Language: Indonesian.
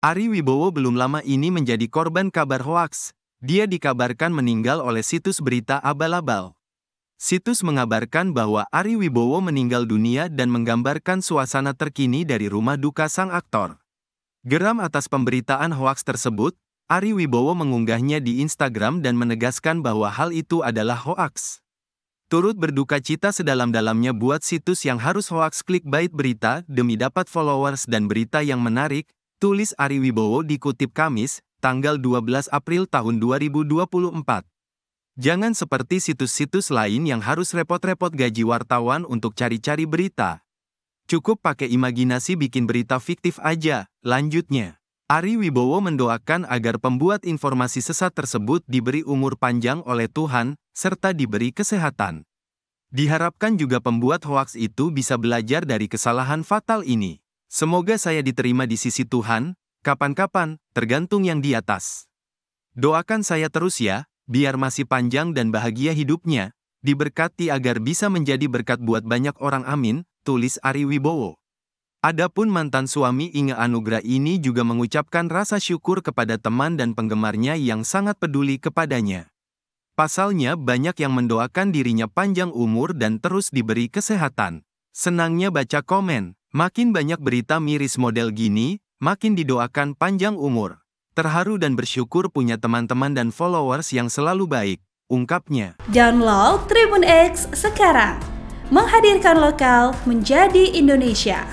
Ari Wibowo belum lama ini menjadi korban kabar hoaks. Dia dikabarkan meninggal oleh situs berita abal-abal. Situs mengabarkan bahwa Ari Wibowo meninggal dunia dan menggambarkan suasana terkini dari rumah duka sang aktor. Geram atas pemberitaan hoaks tersebut, Ari Wibowo mengunggahnya di Instagram dan menegaskan bahwa hal itu adalah hoaks. Turut berduka cita sedalam-dalamnya buat situs yang harus hoaks klik bait berita demi dapat followers dan berita yang menarik, Tulis Ari Wibowo dikutip Kamis, tanggal 12 April tahun 2024. Jangan seperti situs-situs lain yang harus repot-repot gaji wartawan untuk cari-cari berita. Cukup pakai imajinasi bikin berita fiktif aja, lanjutnya. Ari Wibowo mendoakan agar pembuat informasi sesat tersebut diberi umur panjang oleh Tuhan, serta diberi kesehatan. Diharapkan juga pembuat hoaks itu bisa belajar dari kesalahan fatal ini. Semoga saya diterima di sisi Tuhan, kapan-kapan, tergantung yang di atas. Doakan saya terus ya, biar masih panjang dan bahagia hidupnya, diberkati agar bisa menjadi berkat buat banyak orang amin, tulis Ari Wibowo. Adapun mantan suami Inge Anugrah ini juga mengucapkan rasa syukur kepada teman dan penggemarnya yang sangat peduli kepadanya. Pasalnya banyak yang mendoakan dirinya panjang umur dan terus diberi kesehatan. Senangnya baca komen. Makin banyak berita miris model gini, makin didoakan panjang umur. Terharu dan bersyukur punya teman-teman dan followers yang selalu baik, ungkapnya. Download Tribun X sekarang. Menghadirkan lokal menjadi Indonesia.